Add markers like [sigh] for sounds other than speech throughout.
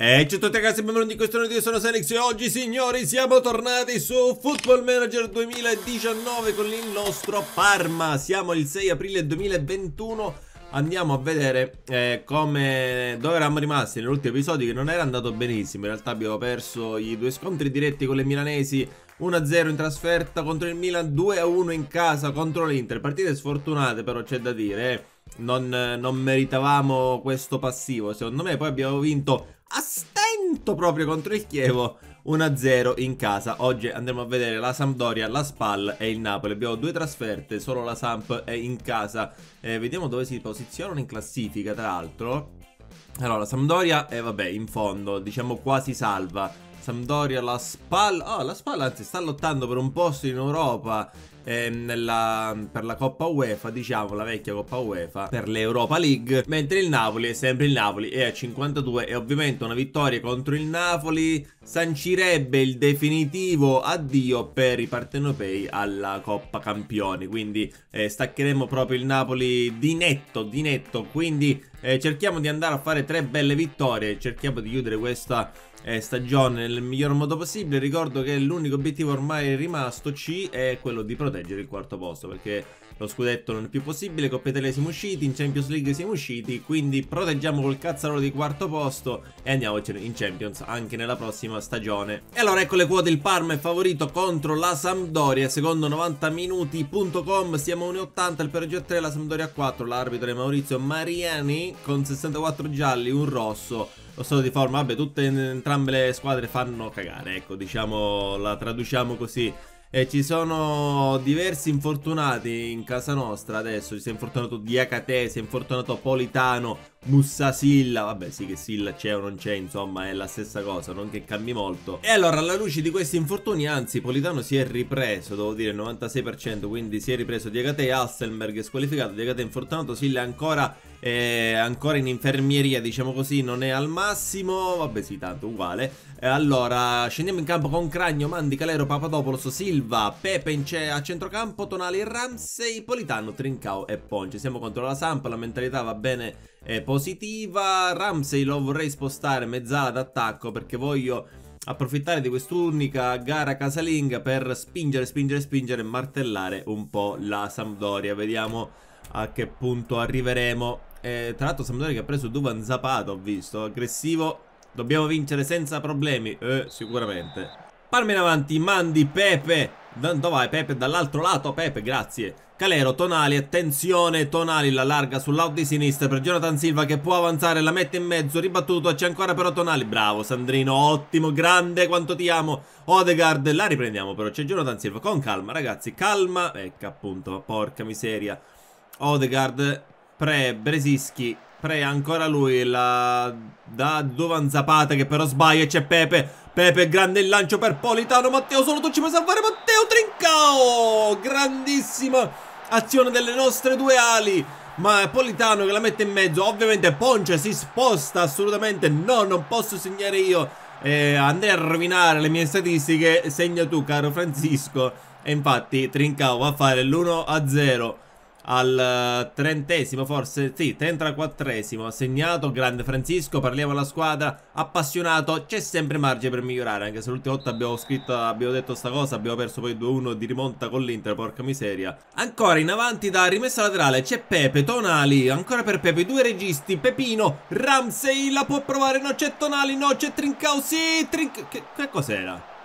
E ciao a tutti ragazzi, benvenuti in questo nuovo video, sono Senix e oggi signori siamo tornati su Football Manager 2019 con il nostro Parma Siamo il 6 aprile 2021, andiamo a vedere eh, come, dove eravamo rimasti nell'ultimo episodio che non era andato benissimo In realtà abbiamo perso i due scontri diretti con le milanesi 1-0 in trasferta contro il Milan, 2-1 in casa contro l'Inter Partite sfortunate però c'è da dire, eh. non, non meritavamo questo passivo Secondo me poi abbiamo vinto a stento proprio contro il Chievo 1-0 in casa. Oggi andremo a vedere la Sampdoria, la Spal e il Napoli. Abbiamo due trasferte, solo la Samp è in casa. Eh, vediamo dove si posizionano in classifica, tra l'altro. Allora, Sampdoria, è, eh, vabbè, in fondo, diciamo quasi salva. Sampdoria, la Spal... Oh, la Spal anzi sta lottando per un posto in Europa eh, nella, per la Coppa UEFA, diciamo la vecchia Coppa UEFA, per l'Europa League, mentre il Napoli è sempre il Napoli e a 52 e ovviamente una vittoria contro il Napoli sancirebbe il definitivo addio per i partenopei alla Coppa Campioni, quindi eh, staccheremo proprio il Napoli di netto, di netto, quindi eh, cerchiamo di andare a fare tre belle vittorie, cerchiamo di chiudere questa eh, stagione nel miglior modo possibile. Ricordo che l'unico obiettivo ormai rimasto è quello di proteggere il quarto posto perché lo scudetto non è più possibile, Coppa Italia siamo usciti, in Champions League siamo usciti, quindi proteggiamo col cazzarolo di quarto posto e andiamocene in Champions anche nella prossima stagione. E allora ecco le quote, il Parma è favorito contro la Sampdoria, secondo 90minuti.com siamo 1,80, il Perugia 3, la Sampdoria 4, l'arbitro è Maurizio Mariani con 64 gialli, un rosso lo stato di forma, vabbè, tutte entrambe le squadre fanno cagare, ecco, diciamo, la traduciamo così e ci sono diversi infortunati in casa nostra adesso. Si è infortunato Diacate, si è infortunato Politano. Mussa Silla, vabbè sì che Silla c'è o non c'è, insomma è la stessa cosa, non che cambi molto. E allora alla luce di questi infortuni, anzi Politano si è ripreso, devo dire 96%, quindi si è ripreso Diagate, Hasselberg squalificato, Diagate infortunato, Silla è ancora, eh, ancora in infermieria, diciamo così, non è al massimo, vabbè sì tanto uguale. allora scendiamo in campo con Cragno, Mandi, Calero, Papadopoulos, Silva, Pepe in ce a centrocampo, Tonali, Ramsey, Politano, Trincao e Ponce. Siamo contro la Samp, la mentalità va bene è positiva. Ramsey lo vorrei spostare mezzala d'attacco perché voglio approfittare di quest'unica gara casalinga per spingere, spingere, spingere e martellare un po' la Sampdoria. Vediamo a che punto arriveremo. Eh, tra l'altro Sampdoria che ha preso Duvan Zapato, ho visto, aggressivo. Dobbiamo vincere senza problemi, eh, sicuramente in avanti, Mandi, Pepe. Dove vai Pepe? Dall'altro lato Pepe, grazie. Calero, Tonali, attenzione, Tonali la larga sul di sinistra per Jonathan Silva che può avanzare, la mette in mezzo, ribattuto, c'è ancora però Tonali, bravo Sandrino, ottimo, grande, quanto ti amo, Odegaard, la riprendiamo però, c'è Jonathan Silva, con calma ragazzi, calma, ecco appunto, porca miseria, Odegaard, Pre, Bresischi, Pre ancora lui, la da Dovan Zapata che però sbaglia, e c'è Pepe. Pepe, grande il lancio per Politano, Matteo solo tu ci puoi salvare Matteo Trincao! Grandissima azione delle nostre due ali. Ma Politano che la mette in mezzo, ovviamente Ponce si sposta assolutamente, no, non posso segnare io. Eh, andrei a rovinare le mie statistiche, segna tu caro Francisco. E infatti Trincao va a fare l'1-0 al eh, trentesimo forse, sì, trentaquattresimo ha segnato, grande Francisco, parliamo alla squadra, appassionato, c'è sempre margine per migliorare, anche se l'ultima volta abbiamo scritto, abbiamo detto sta cosa, abbiamo perso poi 2-1 di rimonta con l'Inter, porca miseria. Ancora in avanti da rimessa laterale c'è Pepe, Tonali, ancora per Pepe, due registi, Pepino, Ramsey la può provare, no c'è Tonali, no c'è Trincao, sì, Trincao, che, che cos'era?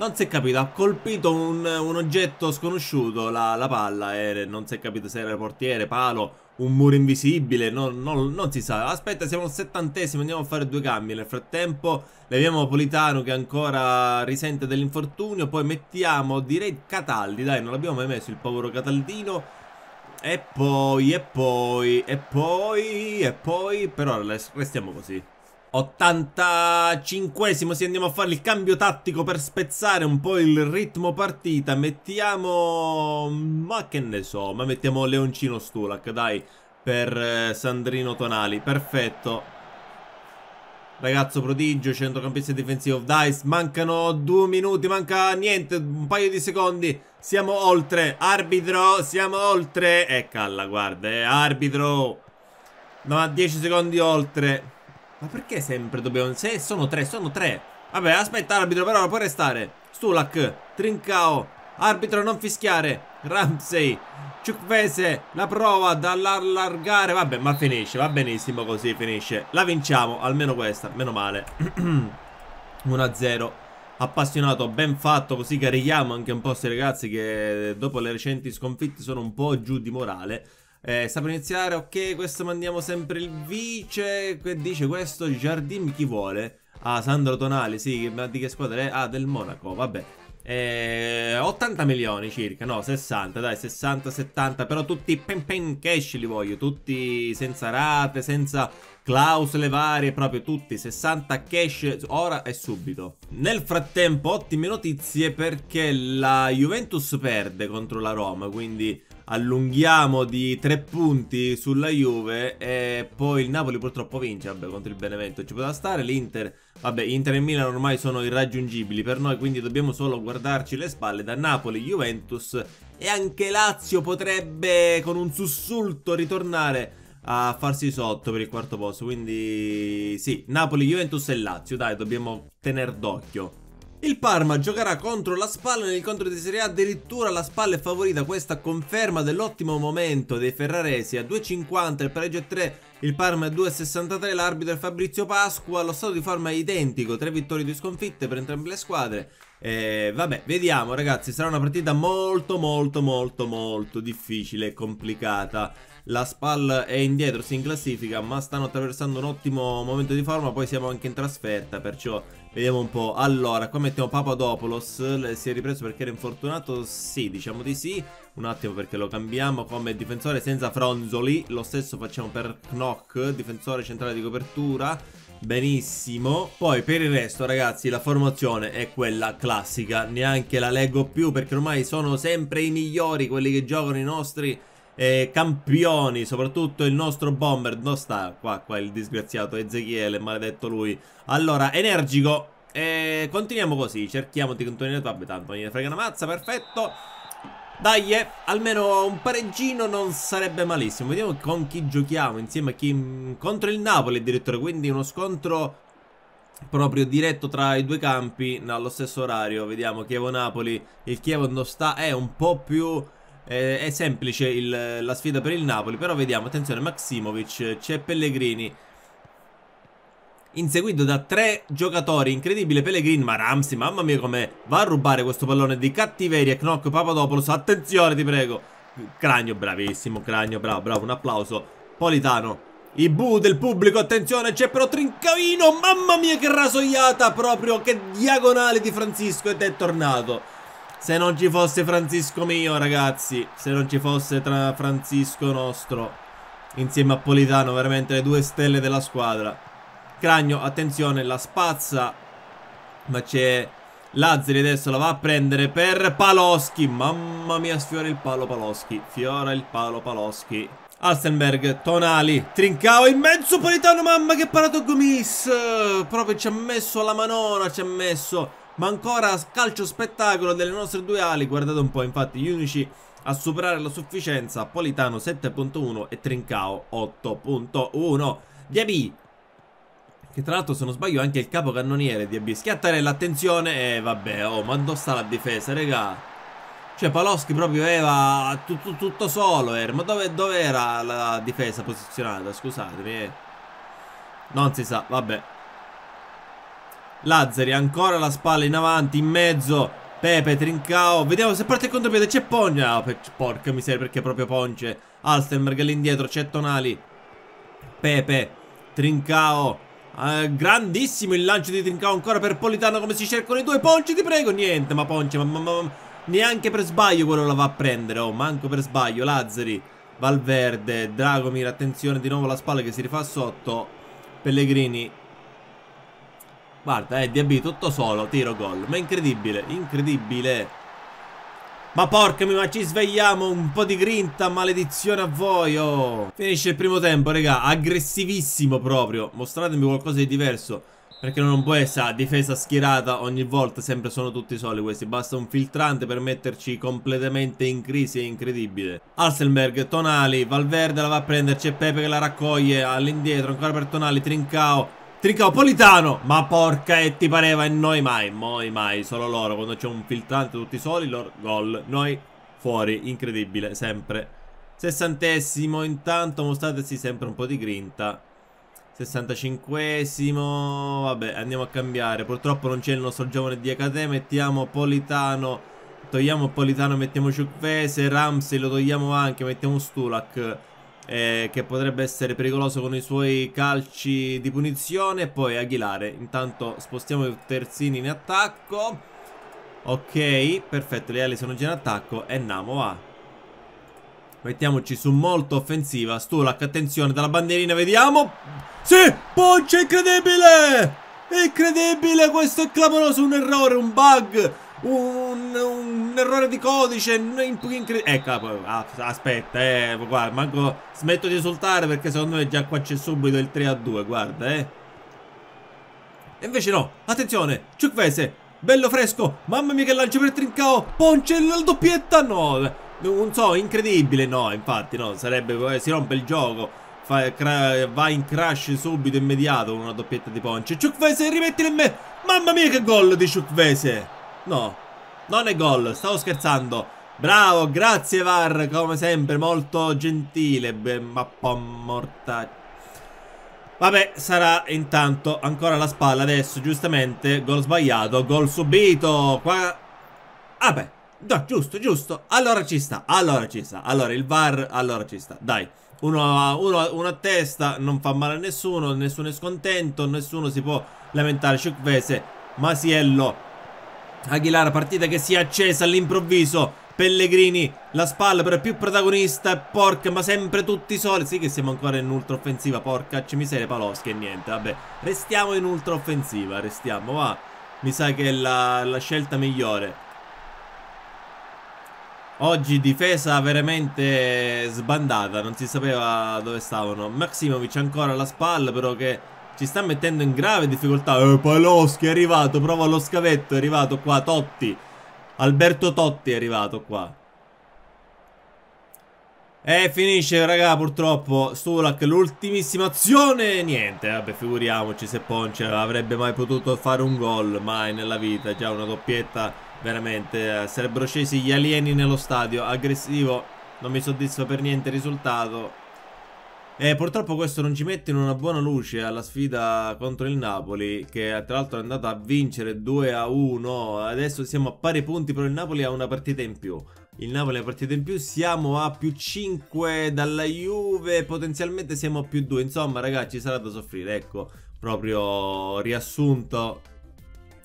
Non si è capito, ha colpito un, un oggetto sconosciuto, la, la palla, e non si è capito se era portiere, palo, un muro invisibile, non, non, non, si sa. Aspetta, siamo al settantesimo, andiamo a fare due cambi. Nel frattempo leviamo Politano che ancora risente dell'infortunio, poi mettiamo direi Cataldi, dai, non l'abbiamo mai messo il povero Cataldino. E poi, e poi, e poi, e poi, per ora restiamo così. 85esimo, sì andiamo a fare il cambio tattico per spezzare un po' il ritmo partita Mettiamo... ma che ne so, ma mettiamo Leoncino Stulak, dai Per eh, Sandrino Tonali, perfetto Ragazzo prodigio, centrocampista difensivo Dice Mancano due minuti, manca niente, un paio di secondi Siamo oltre, arbitro, siamo oltre E guarda, eh, arbitro No, 10 secondi oltre ma perché sempre dobbiamo... Se sono tre, sono tre. Vabbè, aspetta arbitro, però può restare. Stulak, Trincao, arbitro non fischiare. Ramsey, Ciucvese, la prova dall'allargare. Vabbè, ma finisce, va benissimo così, finisce. La vinciamo, almeno questa, meno male. 1-0 [clears throat] appassionato, ben fatto, così carichiamo anche un po' questi ragazzi che dopo le recenti sconfitte sono un po' giù di morale. Eh, sta per iniziare, ok, questo mandiamo sempre il vice, che dice questo, Jardim chi vuole? Ah, Sandro Tonali, sì, ma di che squadra è? Ah, del Monaco, vabbè. Eh, 80 milioni circa, no, 60, dai, 60-70, però tutti pen pen cash li voglio, tutti senza rate, senza clausole varie, proprio tutti, 60 cash ora e subito. Nel frattempo, ottime notizie perché la Juventus perde contro la Roma, quindi allunghiamo di tre punti sulla Juve e poi il Napoli purtroppo vince, vabbè, contro il Benevento ci poteva stare, l'Inter, vabbè, Inter e Milan ormai sono irraggiungibili per noi, quindi dobbiamo solo guardarci le spalle da Napoli, Juventus e anche Lazio potrebbe con un sussulto ritornare a farsi sotto per il quarto posto, quindi sì, Napoli, Juventus e Lazio, dai, dobbiamo tener d'occhio. Il Parma giocherà contro la Spalla nell'incontro di Serie A, addirittura la Spalla è favorita, questa conferma dell'ottimo momento dei ferraresi a 2,50, il pareggio è 3, il Parma è 2,63, l'arbitro è Fabrizio Pasqua, lo stato di forma è identico, 3 vittorie e 2 sconfitte per entrambe le squadre, e eh, vabbè vediamo ragazzi, sarà una partita molto molto molto molto difficile e complicata. La Spal è indietro, si in classifica, ma stanno attraversando un ottimo momento di forma, poi siamo anche in trasferta, perciò Vediamo un po'. Allora, qua mettiamo Papadopoulos. Si è ripreso perché era infortunato? Sì, diciamo di sì. Un attimo perché lo cambiamo come difensore senza fronzoli. Lo stesso facciamo per Knock, difensore centrale di copertura. Benissimo. Poi per il resto, ragazzi, la formazione è quella classica. Neanche la leggo più perché ormai sono sempre i migliori quelli che giocano i nostri eh, campioni, soprattutto il nostro bomber, non sta qua, qua il disgraziato Ezechiele, maledetto lui. Allora, energico, eh, continuiamo così, cerchiamo di continuare, vabbè tanto non frega una mazza, perfetto. Dai, eh, almeno un pareggino non sarebbe malissimo. Vediamo con chi giochiamo, insieme a chi... Contro il Napoli addirittura, quindi uno scontro proprio diretto tra i due campi allo stesso orario. Vediamo Chievo-Napoli. Il Chievo non sta, è un po' più eh, è semplice il, la sfida per il Napoli, però vediamo, attenzione Maximovic, c'è Pellegrini, inseguito da tre giocatori, incredibile Pellegrini, ma Ramsey, mamma mia come va a rubare questo pallone di cattiveria, Knock, Papadopoulos, attenzione ti prego, Cragno, bravissimo, Cragno, bravo, bravo, un applauso, Politano, i bu del pubblico, attenzione, c'è però Trincavino, mamma mia che rasoiata proprio, che diagonale di Francisco ed è tornato. Se non ci fosse Francisco mio, ragazzi. Se non ci fosse tra Francisco nostro. Insieme a Politano, veramente le due stelle della squadra. Cragno, attenzione, la spazza. Ma c'è Lazzari adesso la va a prendere per Paloschi. Mamma mia, sfiora il palo Paloschi. Fiora il palo Paloschi. Alstenberg, Tonali, Trincao in mezzo Politano, mamma che parato Gomis. Proprio ci ha messo la manona, ci ha messo ma ancora calcio spettacolo delle nostre due ali, guardate un po', infatti gli unici a superare la sufficienza, Politano 7.1 e Trincao 8.1. Diaby, che tra l'altro se non sbaglio è anche il capocannoniere Diaby, Schiattarella, attenzione, e eh, vabbè, oh, ma dove sta la difesa, regà? Cioè Paloschi proprio era tutto, tutto solo, era. Eh. ma dove, dove era la difesa posizionata, scusatemi, eh. Non si sa, vabbè. Lazzari ancora la spalla in avanti, in mezzo. Pepe, Trincao. Vediamo se parte il contropiede. C'è Ponce. Oh, porca miseria, perché è proprio Ponce. Alstenberg all'indietro, c'è Tonali. Pepe, Trincao. Uh, grandissimo il lancio di Trincao ancora per Politano come si cercano i due Ponce ti prego niente ma Ponce ma, ma, ma, neanche per sbaglio quello la va a prendere oh manco per sbaglio Lazzari Valverde Dragomir attenzione di nuovo la spalla che si rifà sotto Pellegrini Guarda, eh, DB tutto solo, tiro gol. Ma incredibile, incredibile. Ma porca mi, ma ci svegliamo, un po' di grinta, maledizione a voi, oh. Finisce il primo tempo, raga, aggressivissimo proprio. Mostratemi qualcosa di diverso. Perché non può essere difesa schierata ogni volta, sempre sono tutti soli questi. Basta un filtrante per metterci completamente in crisi, è incredibile. Alsenberg, Tonali, Valverde la va a prenderci, Pepe che la raccoglie all'indietro, ancora per Tonali, Trincao. Tricopolitano, Ma porca e ti pareva E noi mai Noi mai Solo loro Quando c'è un filtrante tutti soli loro Gol Noi fuori Incredibile Sempre Sessantesimo Intanto mostratesi sempre un po' di grinta 65esimo Vabbè andiamo a cambiare Purtroppo non c'è il nostro giovane Diacate Mettiamo Politano Togliamo Politano Mettiamo Ciucvese Ramsey lo togliamo anche Mettiamo Stulak eh, che potrebbe essere pericoloso con i suoi calci di punizione. Poi Aguilare, intanto spostiamo i terzini in attacco. Ok, perfetto, le ali sono già in attacco e Namo va. Mettiamoci su molto offensiva Stulac, attenzione, dalla bandierina vediamo Sì, Ponce incredibile Incredibile, questo è clamoroso Un errore, un bug Un, un errore di codice. Incredibile. Ecco, eh, aspetta, eh. Guarda, manco smetto di esultare perché secondo me già qua c'è subito il 3 a 2. Guarda, eh. E invece no, attenzione, Ciucvese, bello fresco. Mamma mia, che lancio per Trincao. Poncello al doppietta. No, non so, incredibile. No, infatti, no, sarebbe. Eh, si rompe il gioco. Fa, cra, va in crash subito, immediato con una doppietta di Ponce. Ciucvese, rimettilo in me. Mamma mia, che gol di Ciucvese. No, non è gol, stavo scherzando. Bravo, grazie VAR, come sempre, molto gentile. Mappa morta. Vabbè, sarà intanto ancora la spalla adesso, giustamente. Gol sbagliato, gol subito. Qua... Vabbè, no, giusto, giusto. Allora ci sta, allora ci sta. Allora il VAR, allora ci sta. Dai, uno, uno, uno a testa, non fa male a nessuno, nessuno è scontento, nessuno si può lamentare. Ciucvese, Masiello, Aguilar, partita che si è accesa all'improvviso. Pellegrini, la spalla però è più protagonista, porca, ma sempre tutti soli. Sì che siamo ancora in ultra offensiva, porca ci miseria Paloschi e niente, vabbè. Restiamo in ultra offensiva, restiamo, va. Mi sa che è la, la scelta migliore. Oggi difesa veramente sbandata, non si sapeva dove stavano. Maximovic ancora alla spalla, però che ci sta mettendo in grave difficoltà. Eh, Paloschi è arrivato. Prova lo scavetto. È arrivato qua. Totti. Alberto Totti è arrivato qua. E finisce, raga, purtroppo. Stulak, l'ultimissima azione. Niente, vabbè, figuriamoci se Ponce avrebbe mai potuto fare un gol. Mai nella vita. Già una doppietta, veramente. Eh, sarebbero scesi gli alieni nello stadio. Aggressivo. Non mi soddisfa per niente il risultato. E purtroppo questo non ci mette in una buona luce alla sfida contro il Napoli, che tra l'altro è andata a vincere 2 a 1. Adesso siamo a pari punti, però il Napoli ha una partita in più. Il Napoli ha una partita in più, siamo a più 5 dalla Juve, potenzialmente siamo a più 2. Insomma, ragazzi, ci sarà da soffrire, ecco, proprio riassunto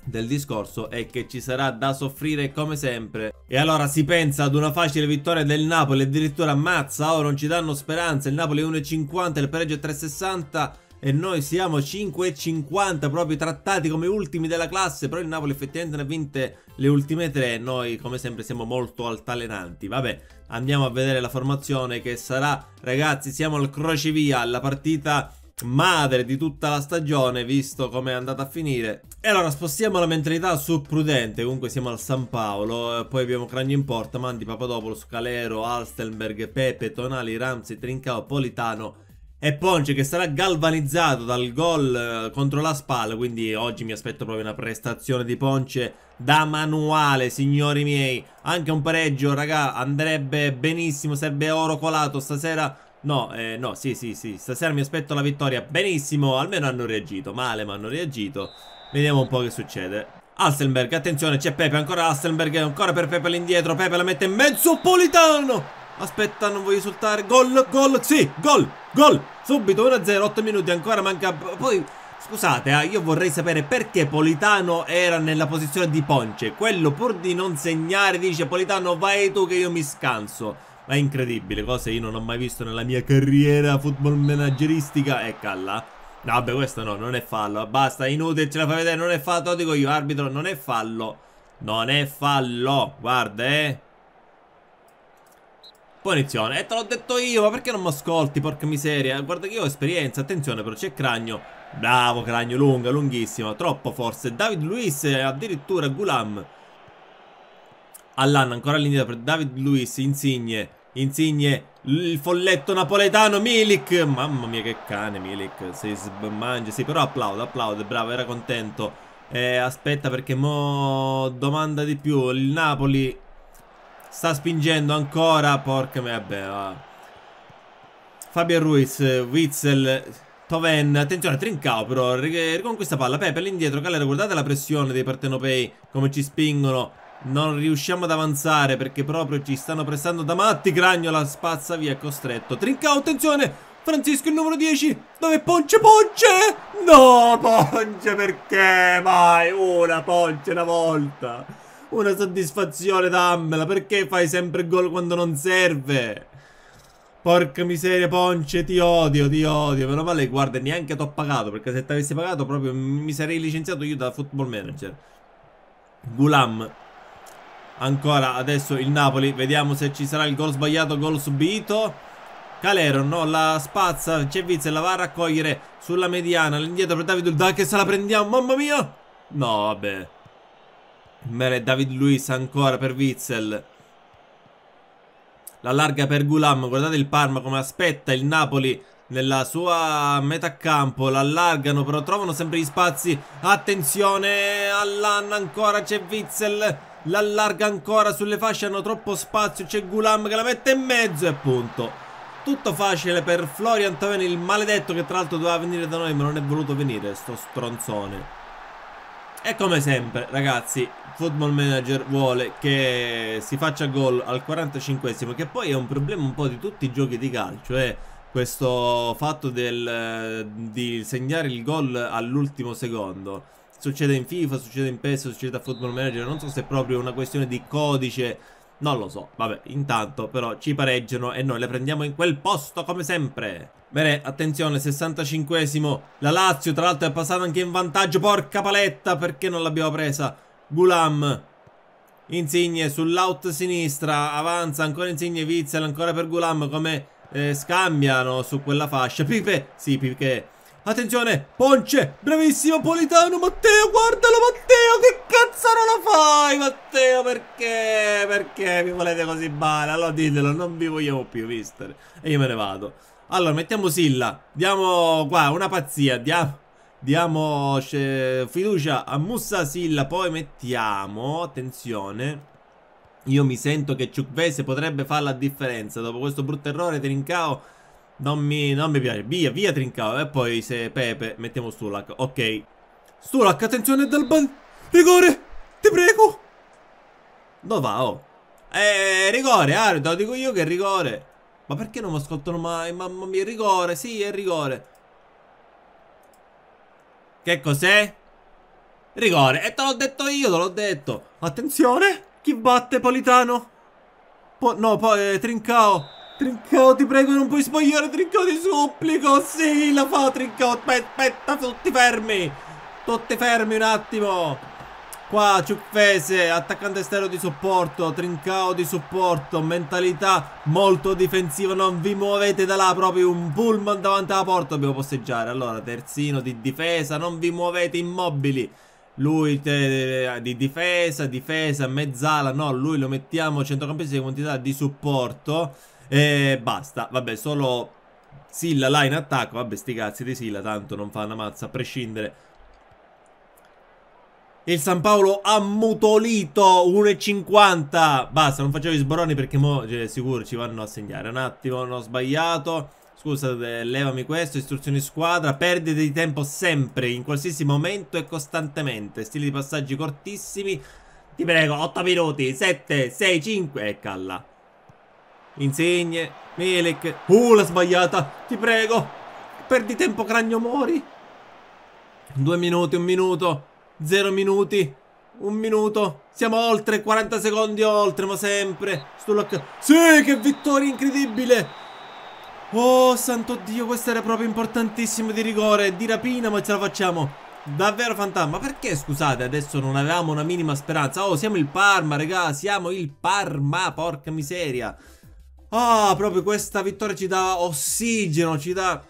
del discorso è che ci sarà da soffrire come sempre. E allora si pensa ad una facile vittoria del Napoli, addirittura ammazza, oh non ci danno speranza, il Napoli è 1,50, il pareggio è 3,60 e noi siamo 5,50 proprio trattati come ultimi della classe, però il Napoli effettivamente ne ha vinte le ultime tre noi come sempre siamo molto altalenanti. Vabbè, andiamo a vedere la formazione che sarà, ragazzi siamo al crocevia, la partita madre di tutta la stagione visto come è andata a finire e allora spostiamo la mentalità su Prudente comunque siamo al San Paolo eh, poi abbiamo Cragno in porta, Mandi, Papadopoulos, Calero, Alstenberg, Pepe, Tonali, Ramsey, Trincao, Politano e Ponce che sarà galvanizzato dal gol eh, contro la Spal quindi oggi mi aspetto proprio una prestazione di Ponce da manuale signori miei anche un pareggio raga andrebbe benissimo Sarebbe oro colato stasera No, eh, no, sì, sì, sì, stasera mi aspetto la vittoria. Benissimo, almeno hanno reagito, male ma hanno reagito. Vediamo un po' che succede. Hasselberg, attenzione, c'è Pepe, ancora Hasselberg, ancora per Pepe all'indietro, Pepe la mette in mezzo, Politano! Aspetta, non voglio insultare, gol, gol, sì, gol, gol, subito 1-0, 8 minuti, ancora manca... Poi, scusate, eh, io vorrei sapere perché Politano era nella posizione di Ponce. Quello pur di non segnare dice, Politano vai tu che io mi scanso ma incredibile, cose io non ho mai visto nella mia carriera football manageristica. E eh, calla. No, beh, questo no, non è fallo. Basta, inutile, ce la fai vedere, non è fallo, te lo dico io, arbitro, non è fallo. Non è fallo, guarda, eh. Punizione, e eh, te l'ho detto io, ma perché non mi ascolti, porca miseria. Guarda che io ho esperienza, attenzione, però c'è Cragno. Bravo, Cragno, lunga, lunghissima, troppo forse. David Luiz, addirittura Gulam. Allan ancora all'indietro per David Luiz, Insigne, Insigne, il folletto napoletano, Milik, mamma mia che cane Milik, si mangia, sì però applaude, applaude, bravo, era contento. Eh, aspetta perché mo domanda di più, il Napoli sta spingendo ancora, porca mia, vabbè, va. Fabio Ruiz, Witzel, Toven, attenzione, Trincao però, riconquista palla, Pepe all'indietro, Calera, guardate la pressione dei partenopei, come ci spingono non riusciamo ad avanzare perché proprio ci stanno prestando da matti. Gragnola spazza via costretto. Trincao, attenzione! Francisco il numero 10. Dove Ponce Ponce? No, Ponce perché mai? Una Ponce una volta. Una soddisfazione dammela. Perché fai sempre gol quando non serve? Porca miseria Ponce, ti odio, ti odio. Meno male, guarda, neanche t'ho pagato. Perché se t'avessi pagato proprio mi sarei licenziato io da football manager. Gulam Ancora adesso il Napoli, vediamo se ci sarà il gol sbagliato, gol subito. Calero, no, la spazza, C'è Cevizze la va a raccogliere sulla mediana, all'indietro per David Ulda che se la prendiamo, mamma mia! No, vabbè. Bene, David Luiz ancora per Witzel. La larga per Gulam, guardate il Parma come aspetta il Napoli nella sua metà campo, l'allargano però trovano sempre gli spazi. Attenzione all'Anna ancora c'è Witzel l'allarga ancora sulle fasce, hanno troppo spazio, c'è Gulam che la mette in mezzo e punto. Tutto facile per Florian Toveni, il maledetto che tra l'altro doveva venire da noi ma non è voluto venire, sto stronzone. E come sempre, ragazzi, Football Manager vuole che si faccia gol al 45esimo, che poi è un problema un po' di tutti i giochi di calcio, eh. Questo fatto del, di segnare il gol all'ultimo secondo. Succede in FIFA, succede in PES, succede a Football Manager, non so se è proprio una questione di codice, non lo so. Vabbè, intanto però ci pareggiano e noi le prendiamo in quel posto come sempre. Bene, attenzione, 65esimo, la Lazio tra l'altro è passata anche in vantaggio, porca paletta, perché non l'abbiamo presa? Gulam, Insigne sull'out sinistra, avanza ancora Insigne, Witzel ancora per Gulam come eh, scambiano su quella fascia. Pipe, sì, Pipe Attenzione, Ponce, bravissimo Politano, Matteo, guardalo Matteo, che cazzo non lo fai Matteo, perché, perché mi volete così male? Allora ditelo, non vi vogliamo più, mister, e io me ne vado. Allora, mettiamo Silla, diamo qua una pazzia, diamo, diamo fiducia a Mussa Silla, poi mettiamo, attenzione... Io mi sento che Ciucvese potrebbe fare la differenza Dopo questo brutto errore Trincao non mi, non mi piace. Via, via Trincao. E poi se Pepe, mettiamo Stulac. Ok. Stulac, attenzione dal ban... Rigore! Ti prego! Dove va, oh? Eh, rigore, Ardo, dico io che è rigore. Ma perché non mi ascoltano mai? Mamma mia, rigore, sì, è rigore. Che cos'è? Rigore, e te l'ho detto io, te l'ho detto. Attenzione, chi batte Politano? Po no, poi eh, Trincao. Trincao, ti prego, non puoi sbagliare, Trincao, ti supplico! Sì, la fa, Trincao! Aspetta, aspetta, tutti fermi! Tutti fermi un attimo! Qua, Ciuffese, attaccante esterno di supporto, Trincao di supporto, mentalità molto difensiva, non vi muovete da là, proprio un pullman davanti alla porta dobbiamo posteggiare. Allora, terzino di difesa, non vi muovete immobili. Lui eh, di difesa, difesa, mezzala, no, lui lo mettiamo centrocampista di quantità di supporto. E basta, vabbè, solo Silla là in attacco. Vabbè, sti cazzi di Silla, tanto non fa una mazza a prescindere. Il San Paolo ha mutolito 1,50 Basta, non facciamo gli sboroni perché mo cioè, sicuro ci vanno a segnare Un attimo, non ho sbagliato Scusate, eh, levami questo, istruzioni squadra Perdite di tempo sempre, in qualsiasi momento e costantemente Stili di passaggi cortissimi Ti prego, 8 minuti, 7, 6, 5 E calla Insegne, Melek. Uh, la sbagliata. Ti prego. Perdi tempo, Cragno Mori. Due minuti, un minuto. Zero minuti. Un minuto. Siamo oltre, 40 secondi oltre, ma sempre. Stulac... Sì, che vittoria incredibile. Oh, santo Dio, questo era proprio importantissimo di rigore, di rapina, ma ce la facciamo. Davvero fantasma, perché scusate adesso non avevamo una minima speranza? Oh, siamo il Parma, raga, siamo il Parma, porca miseria. Ah, proprio questa vittoria ci dà ossigeno, ci dà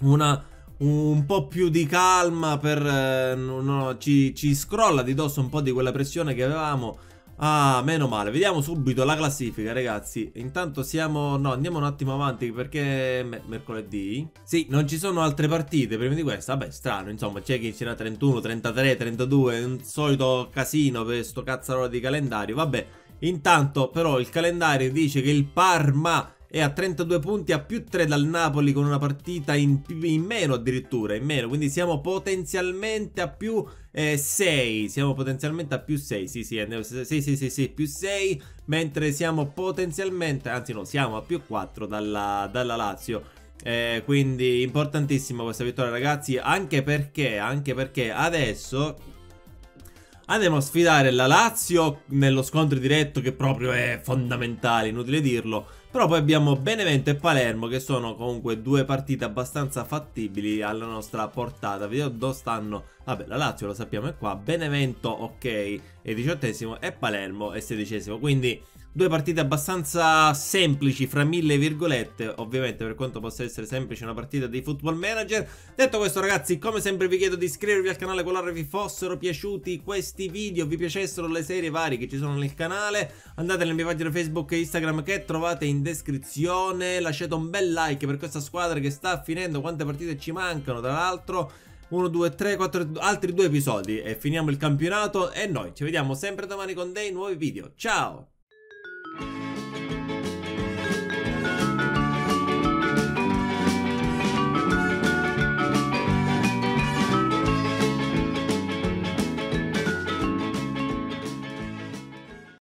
una, un po' più di calma per... Eh, no, ci, ci scrolla di dosso un po' di quella pressione che avevamo. Ah, meno male. Vediamo subito la classifica, ragazzi. Intanto siamo... No, andiamo un attimo avanti perché è mercoledì. Sì, non ci sono altre partite prima di questa. Vabbè, strano, insomma, c'è chi ce n'ha 31, 33, 32, un solito casino per sto cazzarola di calendario. Vabbè. Intanto però il calendario dice che il Parma è a 32 punti a più 3 dal Napoli con una partita in, in meno addirittura, in meno, quindi siamo potenzialmente a più eh, 6, siamo potenzialmente a più 6, sì sì, sì sì sì, sì più 6, mentre siamo potenzialmente, anzi no, siamo a più 4 dalla, dalla Lazio. Eh, quindi importantissima questa vittoria ragazzi anche perché, anche perché adesso Andiamo ah, a sfidare la Lazio nello scontro diretto che proprio è fondamentale, inutile dirlo. Però poi abbiamo Benevento e Palermo che sono comunque due partite abbastanza fattibili alla nostra portata. Vediamo dove stanno. Vabbè, la Lazio lo sappiamo è qua. Benevento ok, è diciottesimo e Palermo è sedicesimo. Quindi Due partite abbastanza semplici, fra mille virgolette, ovviamente per quanto possa essere semplice una partita di Football Manager. Detto questo ragazzi, come sempre vi chiedo di iscrivervi al canale qualora vi fossero piaciuti questi video, vi piacessero le serie varie che ci sono nel canale. Andate nella mia pagina Facebook e Instagram che trovate in descrizione, lasciate un bel like per questa squadra che sta finendo, quante partite ci mancano tra l'altro. 1, 2, 3, 4, altri due episodi e finiamo il campionato e noi ci vediamo sempre domani con dei nuovi video. Ciao! thank you